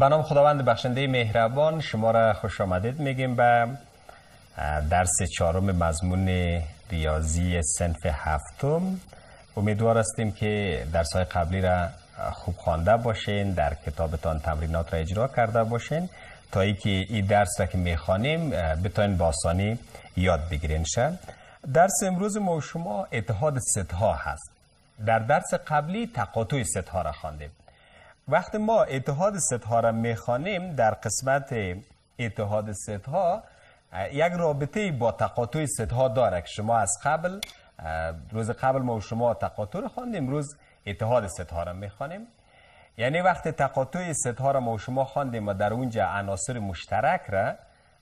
به نام خداوند بخشنده مهربان شما را خوش آمدید میگیم به درس چهارم مضمون ریاضی سنف هفتم امیدوار هستیم که درس های قبلی را خوب خوانده باشین در کتابتان تمرینات را اجرا کرده باشین تا ای که این درس را که میخوانیم بتاین با یاد بگیرین شد درس امروز ما و شما اتحاد ستها هست در درس قبلی تقاطع ستها را خواندیم وقت ما اتحاد ستها را میخوانیم در قسمت اتحاد ستها یک رابطه با تقاطع ستها داره که شما از قبل روز قبل ما شما تقاطع رو خواندیم روز اتحاد ستها را میخوانیم یعنی وقت تقاطع ستها را ما و شما خواندیم و در اونجا عناصر مشترک را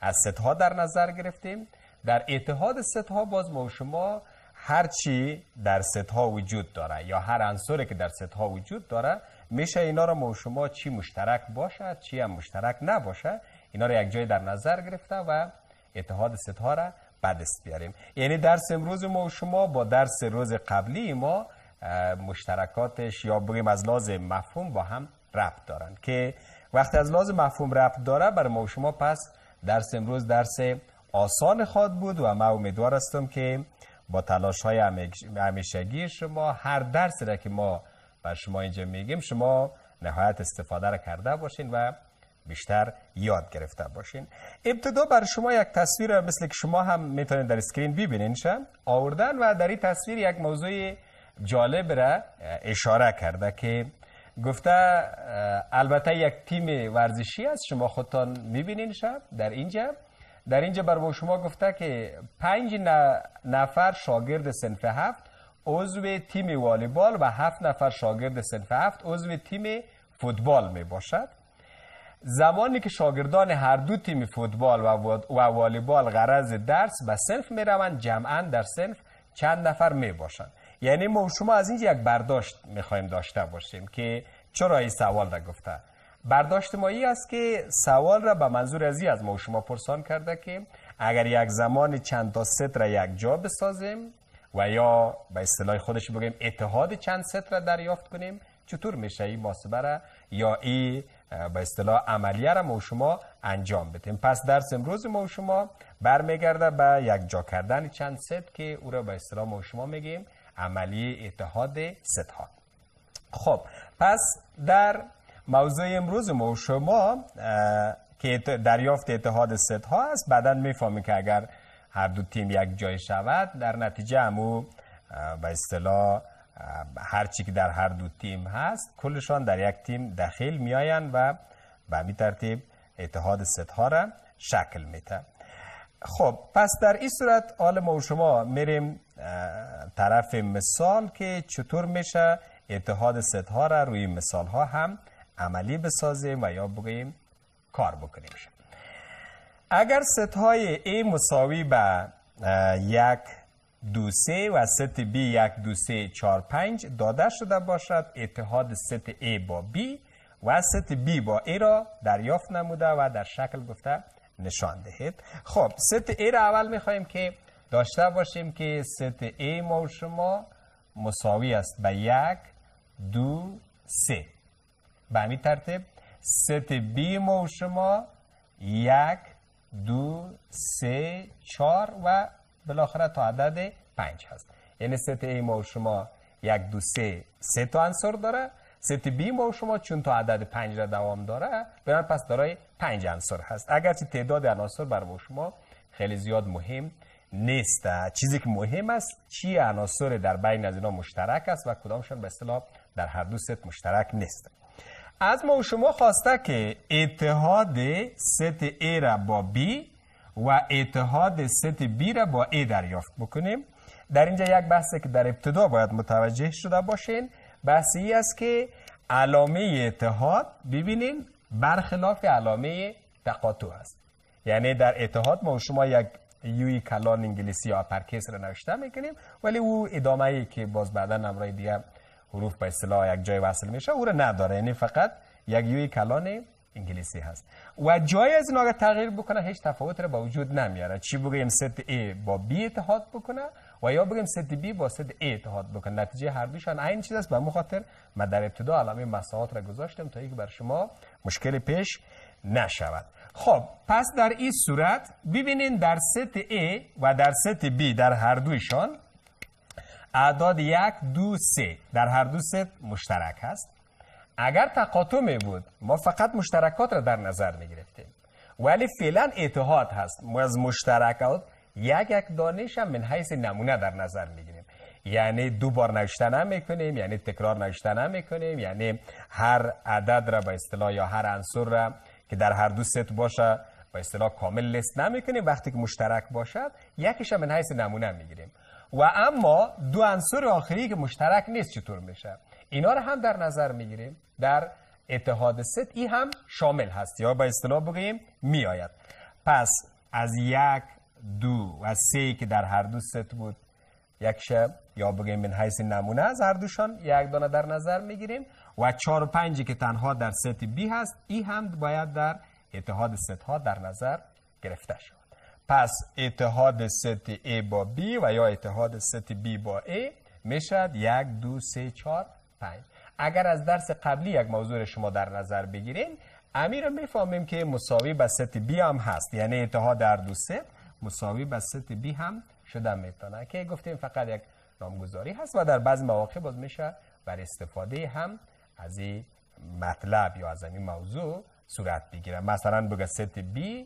از ستها در نظر گرفتیم در اتحاد ستها باز ما و شما هر چی در ستها وجود داره یا هر عنصری که در ستها وجود داره میشه اینا را ما شما چی مشترک باشد چی هم مشترک نباشه اینا را یک جای در نظر گرفته و اتحاد ستها را بدست بیاریم یعنی درس امروز ما و شما با درس روز قبلی ما مشترکاتش یا بگیم از لازم مفهوم با هم ربط دارن که وقتی از لازم مفهوم ربط داره برای ما شما پس درس امروز درس آسان خواد بود و ما امیدوار هستم که با تلاش های همیشگی شما هر درسی را که ما بر شما اینجا میگیم شما نهایت استفاده را کرده باشین و بیشتر یاد گرفته باشین ابتدا بر شما یک تصویر مثل که شما هم میتونید در سکرین ببینین شم آوردن و در این تصویر یک موضوع جالب را اشاره کرده که گفته البته یک تیم ورزشی است شما خودتان میبینین در اینجا در اینجا بر شما گفته که پنج نفر شاگرد سنف هفت عضو تیم والیبال و هفت نفر شاگرد سنف هفت عضو تیم فوتبال می باشد زمانی که شاگردان هر دو تیم فوتبال و والیبال غرض درس به سنف می روند جمعا در سنف چند نفر می باشند یعنی ما شما از اینجا یک برداشت خواهیم داشته باشیم که چرا این سوال را گفته برداشت ما است که سوال را به منظور ازی از ما شما پرسان کرده که اگر یک زمان چند تا ست را یک جا بسازیم و یا به اصطلاح خودش بگیم اتحاد چند ست را دریافت کنیم چطور میشه این محاسبه را یا این به اصطلاح عملیه را ما شما انجام بدیم پس درس امروز ما شما برمیگرده به یک جا کردن چند ست که او را به اصطلاح ما شما میگیم عملی اتحاد ست ها خب پس در موضوع امروز ما شما که دریافت اتحاد ست ها است بعدا میفهمیم که اگر هر دو تیم یک جای شود در نتیجه امو به اصطلاح هر چی که در هر دو تیم هست کلشان در یک تیم داخل میاین و به می ترتیب اتحاد ها را شکل میده خب پس در این صورت آل ما و شما میریم طرف مثال که چطور میشه اتحاد ستها را روی مثال ها هم عملی بسازیم و یا بگیم کار بکنیم اگر ست های A مساوی به یک دو سه و ست B یک دو سه چار پنج داده شده باشد اتحاد ست A با B و ست B با A را دریافت نموده و در شکل گفته نشان دهید خب ست A را اول خواهیم که داشته باشیم که ست A ما و شما مساوی است به یک دو سه به همین ترتیب ست B ما و شما یک دو سه چهار و بالاخره تا عدد پنج هست یعنی ست ای ما شما یک دو سه سه تا انصار داره ست بی ما شما چون تا عدد پنج را دوام داره بنابراین پس دارای پنج انصار هست اگرچه تعداد عناصر بر ما شما خیلی زیاد مهم نیست چیزی که مهم است چی عناصر در بین از اینا مشترک است و کدامشان به اصطلاح در هر دو ست مشترک نیست از ما و شما خواسته که اتحاد ست A را با بی و اتحاد ست بی را با A دریافت بکنیم در اینجا یک بحثی که در ابتدا باید متوجه شده باشین بحثی است که علامه اتحاد ببینین برخلاف علامه تقاطع است یعنی در اتحاد ما و شما یک یوی کلان انگلیسی یا پرکس را نوشته میکنیم ولی او ادامه ای که باز بعدا نمرای دیگه حروف به اصطلاح یک جای وصل میشه او را نداره یعنی فقط یک یوی کلان انگلیسی هست و جای از این تغییر بکنه هیچ تفاوت را با وجود نمیاره چی بگیم ست ای با بی اتحاد بکنه و یا بگیم ست بی با ست ای اتحاد بکنه نتیجه هر دوشان این چیز است به مخاطر ما در ابتدا علامه مساحات را گذاشتم تا یک بر شما مشکل پیش نشود خب پس در این صورت ببینین در ست A و در ست B در هر دویشان اعداد یک دو سه در هر دو سه مشترک هست اگر تقاطع می بود ما فقط مشترکات را در نظر می گرفتیم ولی فعلا اتحاد هست ما از مشترکات یک یک دانش هم من حیث نمونه در نظر می گیریم یعنی دو بار نوشتن میکنیم یعنی تکرار نوشته نمی میکنیم یعنی هر عدد را به اصطلاح یا هر عنصر را که در هر دو ست باشه به اصطلاح کامل لست کنیم وقتی که مشترک باشد یکیش هم من حیث نمونه میگیریم و اما دو عنصر آخری که مشترک نیست چطور میشه اینا رو هم در نظر میگیریم در اتحاد ست ای هم شامل هست یا با اصطلاح بگیم میآید پس از یک دو و سه که در هر دو ست بود یک شب یا بگیم من حیث نمونه از هر دوشان یک دانه در نظر میگیریم و چهار و پنجی که تنها در ست بی هست ای هم باید در اتحاد ست ها در نظر گرفته شد پس اتحاد ست A با B و یا اتحاد ست B با A میشد یک دو سه چار پنج اگر از درس قبلی یک موضوع شما در نظر بگیرین امیر میفهمیم که مساوی به ست B هم هست یعنی اتحاد در دو ست مساوی به ست B هم شده میتونه که گفتیم فقط یک نامگذاری هست و در بعض مواقع باز میشه بر استفاده هم از این مطلب یا از این موضوع صورت بگیره مثلا بگه ست B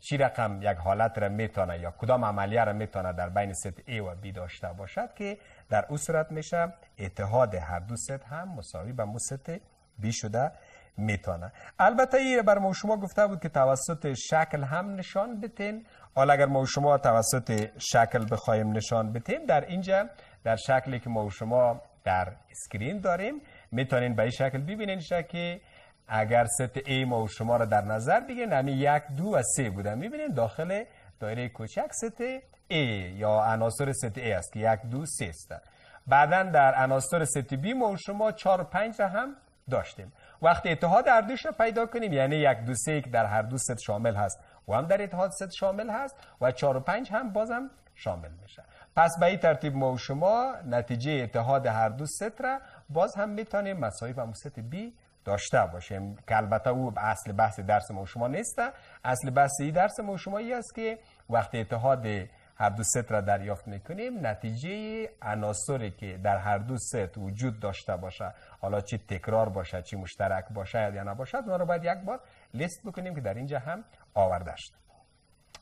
چی رقم یک حالت را میتونه یا کدام عملیه را میتونه در بین ست A و B داشته باشد که در او صورت میشه اتحاد هر دو ست هم مساوی به مو ست B شده میتونه البته این بر ما شما گفته بود که توسط شکل هم نشان بتین حالا اگر ما شما توسط شکل بخوایم نشان بتیم در اینجا در شکلی که ما شما در اسکرین داریم میتونین به این شکل ببینین که اگر ست ما و شما را در نظر بگیرین همین یک دو و سه بودن میبینین داخل دایره کوچک ست ای یا عناصر ست ای است که یک دو سه است بعدا در عناصر ست بی ما شما چار پنج را هم داشتیم وقتی اتحاد هر دوش را پیدا کنیم یعنی یک دو سه که در هر دو ست شامل هست و هم در اتحاد ست شامل هست و چار و پنج هم بازم شامل میشه پس به این ترتیب ما و شما نتیجه اتحاد هر دو ست را باز هم میتونیم مساوی هم ست بی داشته باشیم یعنی که البته او اصل بحث درس ما شما نیست اصل بحث ای درس ما شما ای است که وقتی اتحاد هر دو ست را دریافت میکنیم نتیجه عناصری که در هر دو ست وجود داشته باشه حالا چی تکرار باشه چی مشترک باشه یا نباشد ما رو باید یک بار لیست بکنیم که در اینجا هم آورده شد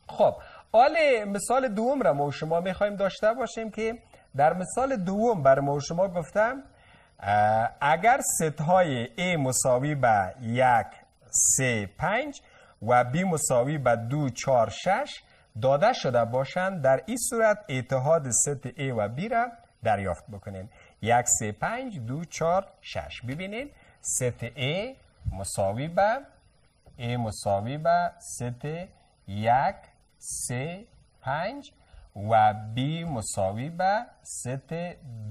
خب حال مثال دوم را ما شما میخوایم داشته باشیم که در مثال دوم بر ما شما گفتم اگر ست های A مساوی به یک سه پنج و B مساوی به دو چار شش داده شده باشند در این صورت اتحاد ست A و B را دریافت بکنیم یک سه پنج دو چار شش ببینید ست A مساوی به A مساوی به ست یک سه پنج و B مساوی به ست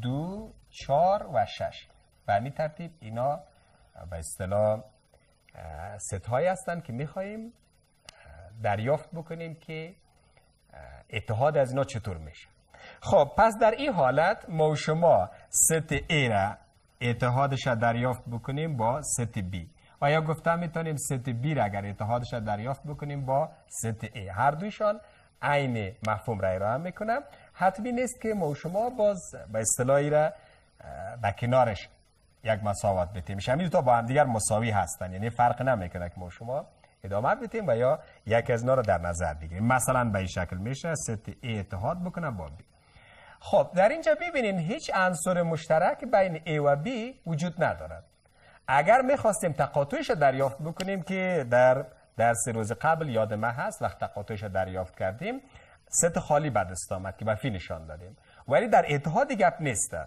دو چهار و شش به همین ترتیب اینا به اصطلاح ست هایی هستند که میخواییم دریافت بکنیم که اتحاد از اینا چطور میشه خب پس در این حالت ما و شما ست ای را اتحادش را دریافت بکنیم با ست بی آیا گفتم میتونیم ست بی را اگر اتحادش را دریافت بکنیم با ست ای هر دویشان عین مفهوم را ارائه میکنم حتمی نیست که ما و شما باز به اصطلاحی را و کنارش یک مساوات بتیم همین تا با هم دیگر مساوی هستن یعنی فرق نمیکنه که ما شما ادامه بتیم و یا یک از اینا رو در نظر بگیریم مثلا به این شکل میشه ست ای اتحاد بکنه با بی خب در اینجا ببینین هیچ عنصر مشترک بین A و B وجود ندارد اگر میخواستیم تقاطعش دریافت بکنیم که در در سه روز قبل یاد ما هست وقت تقاطعش دریافت کردیم ست خالی بدست آمد که به فی نشان دادیم ولی در اتحاد گپ نیسته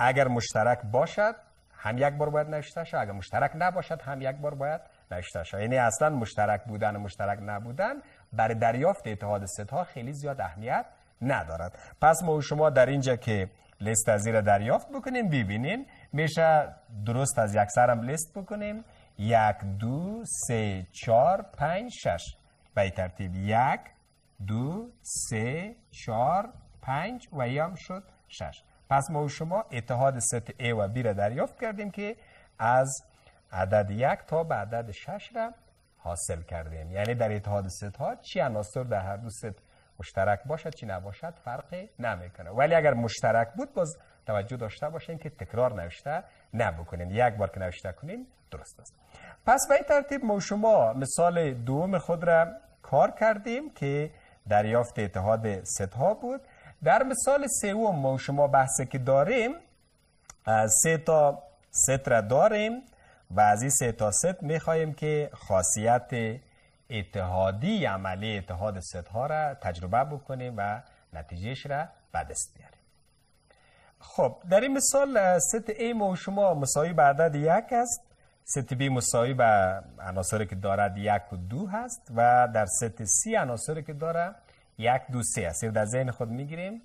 اگر مشترک باشد هم یک بار باید نوشته شد اگر مشترک نباشد هم یک بار باید نوشته شد یعنی اصلا مشترک بودن و مشترک نبودن برای دریافت اتحاد ها خیلی زیاد اهمیت ندارد پس ما شما در اینجا که لیست از دریافت بکنیم ببینیم میشه درست از یک سرم لیست بکنیم یک دو سه چار پنج شش به ترتیب یک دو سه چار پنج و یام شد شش پس ما و شما اتحاد ست A و B را دریافت کردیم که از عدد یک تا به عدد شش را حاصل کردیم یعنی در اتحاد ست ها چی عناصر در هر دو ست مشترک باشد چی نباشد فرقی نمیکنه ولی اگر مشترک بود باز توجه داشته باشین که تکرار نوشته نبکنین یک بار که نوشته کنین درست است پس به این ترتیب ما شما مثال دوم خود را کار کردیم که دریافت اتحاد ست ها بود در مثال سوم ما شما بحثی که داریم سه تا ست را داریم و از این سه تا ست خواهیم که خاصیت اتحادی عملی اتحاد ست ها را تجربه بکنیم و نتیجهش را به بیاریم خب در این مثال ست A ما شما مساوی به عدد یک است ست بی مساوی به عناصری که دارد یک و دو هست و در ست سی عناصری که دارد یک دو سه است در ذهن خود میگیریم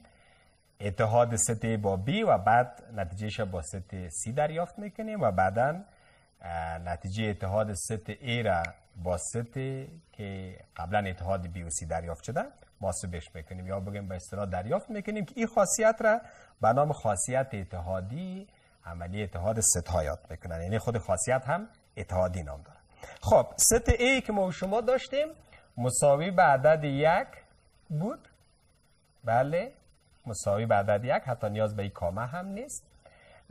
اتحاد ست با بی و بعد نتیجهش با ست سی دریافت میکنیم و بعدا نتیجه اتحاد ست ای را با ست که قبلا اتحاد بی و سی دریافت شده محاسبش میکنیم یا بگیم به اصطلاح دریافت میکنیم که این خاصیت را به نام خاصیت اتحادی عملی اتحاد ست ها یاد میکنن یعنی خود خاصیت هم اتحادی نام داره خب ست ای که ما شما داشتیم مساوی به عدد یک بود بله مساوی به عدد یک حتی نیاز به کامه هم نیست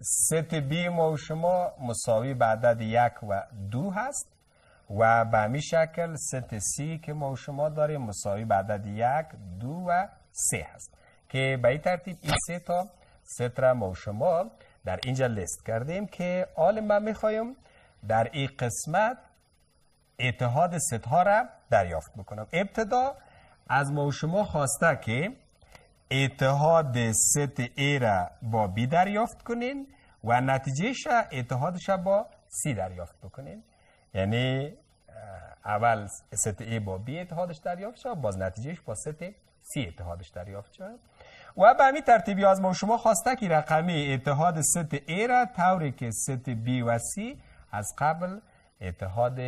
ست بی ما و شما مساوی به عدد یک و دو هست و به همی شکل ست سی که ما و شما داریم مساوی به عدد یک دو و سه هست که به این ترتیب این سه تا ست را ما و شما در اینجا لست کردیم که آل من میخوایم در این قسمت اتحاد ها را دریافت بکنم ابتدا از ما و شما خواسته که اتحاد ست ای را با بی دریافت کنین و نتیجهش اتحادش با سی دریافت بکنین یعنی اول ست ای با بی اتحادش دریافت شد باز نتیجهش با ست سی اتحادش دریافت شد و به همین ترتیبی از ما شما خواسته که رقمی اتحاد ست ای را طوری که ست بی و سی از قبل اتحاد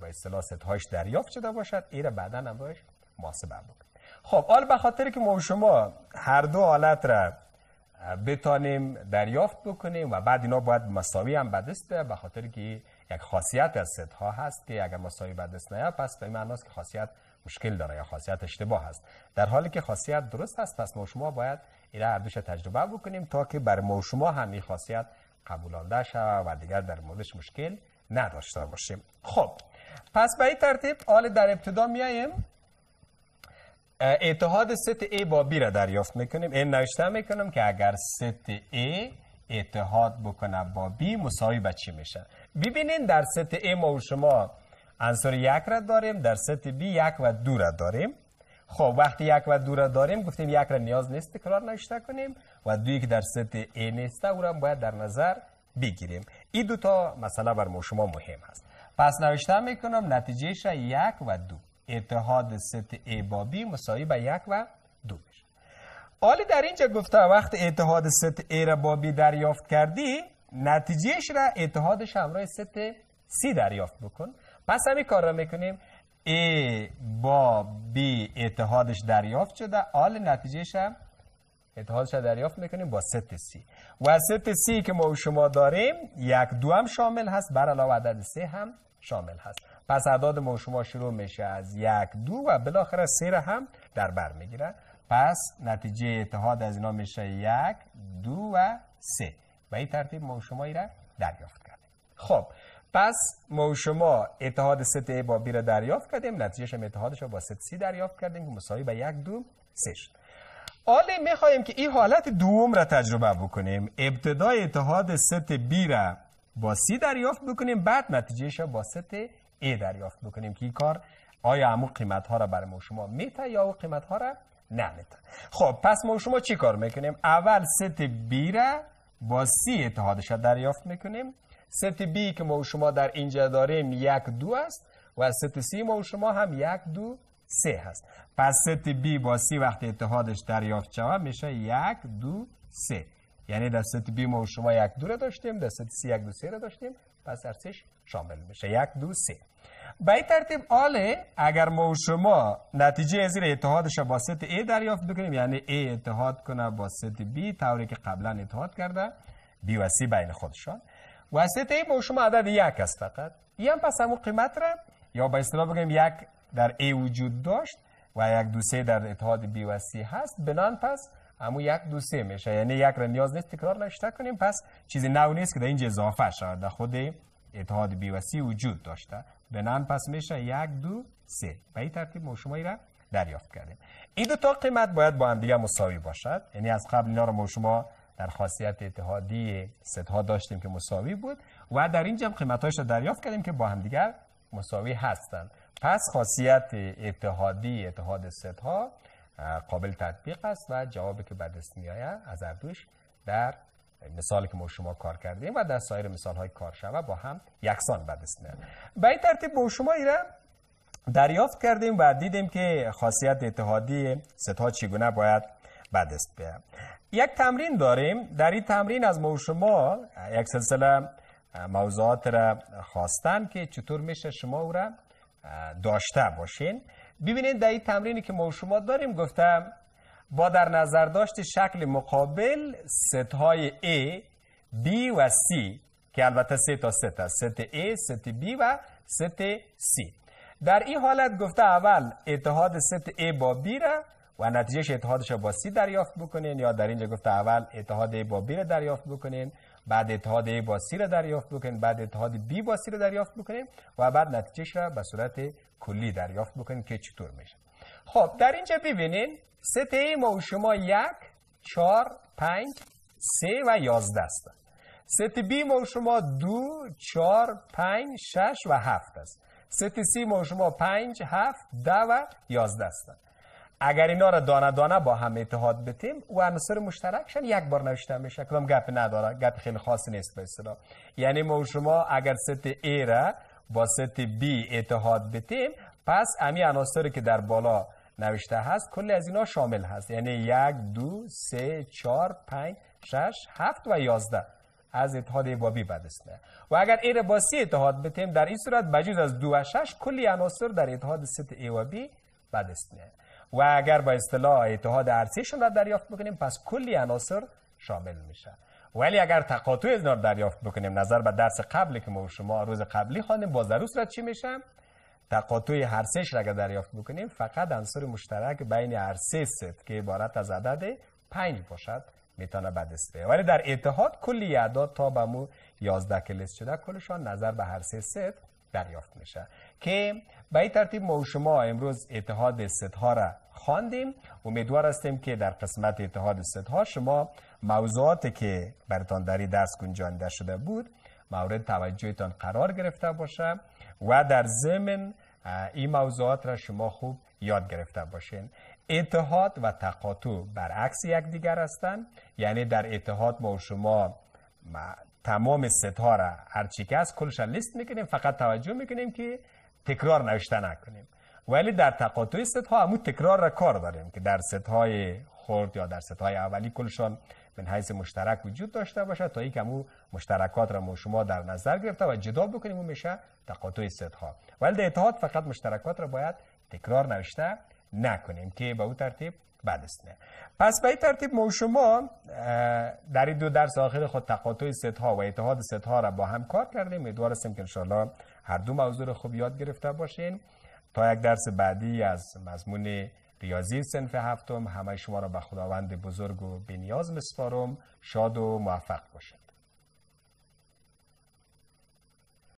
با اصطلاح هاش دریافت شده باشد ایره بعدا هم باش محاسبه بود خب حال به خاطر که ما شما هر دو حالت را بتانیم دریافت بکنیم و بعد اینا باید مساوی هم بدسته به خاطر که یک خاصیت از ست ها هست که اگر مساوی بدست نیا پس به این معناست که خاصیت مشکل داره یا خاصیت اشتباه هست در حالی که خاصیت درست هست پس ما شما باید این هر دوش تجربه بکنیم تا که بر ما شما هم خاصیت قبولانده شود و دیگر در موردش مشکل نداشته باشیم خب پس به این ترتیب حال در ابتدا میاییم اتحاد ست A با B را دریافت میکنیم این نوشته میکنم که اگر ست A اتحاد بکنه با B مساوی به چی میشه ببینین در ست A ما و شما انصار یک را داریم در ست B یک و دو را داریم خب وقتی یک و دو را داریم گفتیم یک را نیاز نیست تکرار نوشته کنیم و دویی که در ست A نیسته او را باید در نظر بگیریم این دو تا مسئله بر ما شما مهم هست پس نوشته میکنم نتیجهش یک و دو اتحاد ست بی مساوی به یک و دو میشه حالی در اینجا گفته وقت اتحاد ست با بی دریافت کردی نتیجهش را اتحادش همراه ست سی دریافت بکن پس همین کار را میکنیم ای با بی اتحادش دریافت شده آل نتیجهش هم اتحادش دریافت میکنیم با ست سی و ست سی که ما و شما داریم یک دو هم شامل هست بر علاوه عدد سه هم شامل هست پس اعداد ما و شما شروع میشه از یک دو و بالاخره سه را هم در بر میگیره پس نتیجه اتحاد از اینا میشه یک دو و سه و این ترتیب ما و شما را دریافت کردیم خب پس ما و شما اتحاد ست ای با بی را دریافت کردیم نتیجه هم اتحادش را با ست سی دریافت کردیم که مساوی به یک دو سه شد می خواهیم که این حالت دوم را تجربه بکنیم ابتدای اتحاد ست بی را با سی دریافت بکنیم بعد نتیجهش را با ست ای دریافت بکنیم که این کار آیا امو قیمت ها را برای ما شما میته یا او قیمت ها را نمیته خب پس ما شما چی کار میکنیم اول ست بی را با سی اتحادش را دریافت میکنیم ست بی که ما شما در اینجا داریم یک دو است و ست سی ما شما هم یک دو سه هست پس ست بی با سی وقتی اتحادش دریافت شود میشه یک دو سه یعنی در ست بی ما شما یک دو را داشتیم در ست سی یک دو سه را داشتیم پس ارسش شامل میشه یک دو سه به این ترتیب آله اگر ما و شما نتیجه این اتحادش با ست ای دریافت بکنیم یعنی ای اتحاد کنه با ست بی طوری که قبلا اتحاد کرده بی و سی بین خودشان و ست ای ما شما عدد یک است فقط این پس همون قیمت را یا به اصطلاح بگیم یک در ای وجود داشت و یک دو سه در اتحاد B و C هست بنان پس همون یک دو سه میشه یعنی یک را نیاز نیست تکرار نشته کنیم پس چیزی نو نیست که در اینجا اضافه شده در خود اتحاد B و C وجود داشته بنان پس میشه یک دو سه به این ترتیب ما شما را دریافت کردیم این دو تا قیمت باید با هم دیگه مساوی باشد یعنی از قبل اینا رو ما شما در خاصیت اتحادی ستها داشتیم که مساوی بود و در اینجا هم قیمت‌هاش را دریافت کردیم که با هم دیگر مساوی هستند پس خاصیت اتحادی اتحاد ها قابل تطبیق است و جوابی که بعد میآید از اردوش در مثالی که ما شما کار کردیم و در سایر مثال های شوه با هم یکسان بعد میآید به این ترتیب با شما ایره دریافت کردیم و دیدیم که خاصیت اتحادی ها چگونه باید بعد دست بیاد یک تمرین داریم در این تمرین از ما شما یک سلسله موضوعات را خواستن که چطور میشه شما او را داشته باشین ببینید در این تمرینی که ما شما داریم گفتم با در نظر داشت شکل مقابل ست های A, B و C که البته سه تا ست هست ست A, ست B و ست C در این حالت گفته اول اتحاد ست A با B را و نتیجه اتحادش با C دریافت بکنین یا در اینجا گفته اول اتحاد A با B را دریافت بکنین بعد اتحاد A با سی را دریافت بکنیم بعد اتحاد بی با سی را دریافت بکنیم و بعد نتیجه را به صورت کلی دریافت بکنیم که چطور میشه خب در اینجا ببینین ست A ما و شما یک چار، پنج سه و یازده است ست بی ما و شما دو چار، پنج شش و هفت است ست سی ما و شما پنج هفت ده و یازده است اگر اینا را دانه دانه با هم اتحاد بتیم و عناصر مشترکشن یک بار نوشته میشه کدام گپ نداره گپ خیلی خاصی نیست به یعنی ما و شما اگر ست A را با ست B اتحاد بتیم پس امی عناصری که در بالا نوشته هست کلی از اینا شامل هست یعنی یک دو سه چهار پنج شش هفت و یازده از اتحاد بابی بدسته و اگر ایر با سی اتحاد بتیم در این صورت بجز از دو و شش کلی عناصر در اتحاد ست ای و بی بدسته و اگر با اصطلاح اتحاد ارسیشون را دریافت بکنیم پس کلی عناصر شامل میشه ولی اگر تقاطع از رو دریافت بکنیم نظر به درس قبلی که ما شما روز قبلی خواندیم باز در صورت چی میشه تقاطع هر سه را اگر دریافت بکنیم فقط عنصر مشترک بین هر سه ست که عبارت از عدد 5 باشد میتونه بدسته ولی در اتحاد کلی اعداد تا به مو 11 کلیس شده کلشان نظر به هر سه ست دریافت میشه که به این ترتیب ما شما امروز اتحاد ستها را خواندیم امیدوار هستیم که در قسمت اتحاد ستها شما موضوعاتی که برتان در درس گنجانده شده بود مورد توجهتان قرار گرفته باشه و در ضمن این موضوعات را شما خوب یاد گرفته باشین اتحاد و تقاطع برعکس یکدیگر هستند یعنی در اتحاد ما شما تمام ستاره را چی که از کلش لیست میکنیم فقط توجه میکنیم که تکرار نوشته نکنیم ولی در تقاطع ستها همون تکرار را کار داریم که در ستهای خرد یا در ستهای اولی کلشان من حیث مشترک وجود داشته باشه تا اینکه امو مشترکات را ما شما در نظر گرفته و جدا بکنیم و میشه تقاطع ستها ولی در اتحاد فقط مشترکات را باید تکرار نوشته نکنیم که به او ترتیب بد است نه پس به این ترتیب ما شما در این دو درس آخر خود تقاطع ها و اتحاد ها را با هم کار کردیم امیدوار هستیم که انشاءالله هر دو موضوع رو خوب یاد گرفته باشین تا یک درس بعدی از مضمون ریاضی سنف هفتم همه شما را به خداوند بزرگ و بینیاز مسپارم شاد و موفق باشین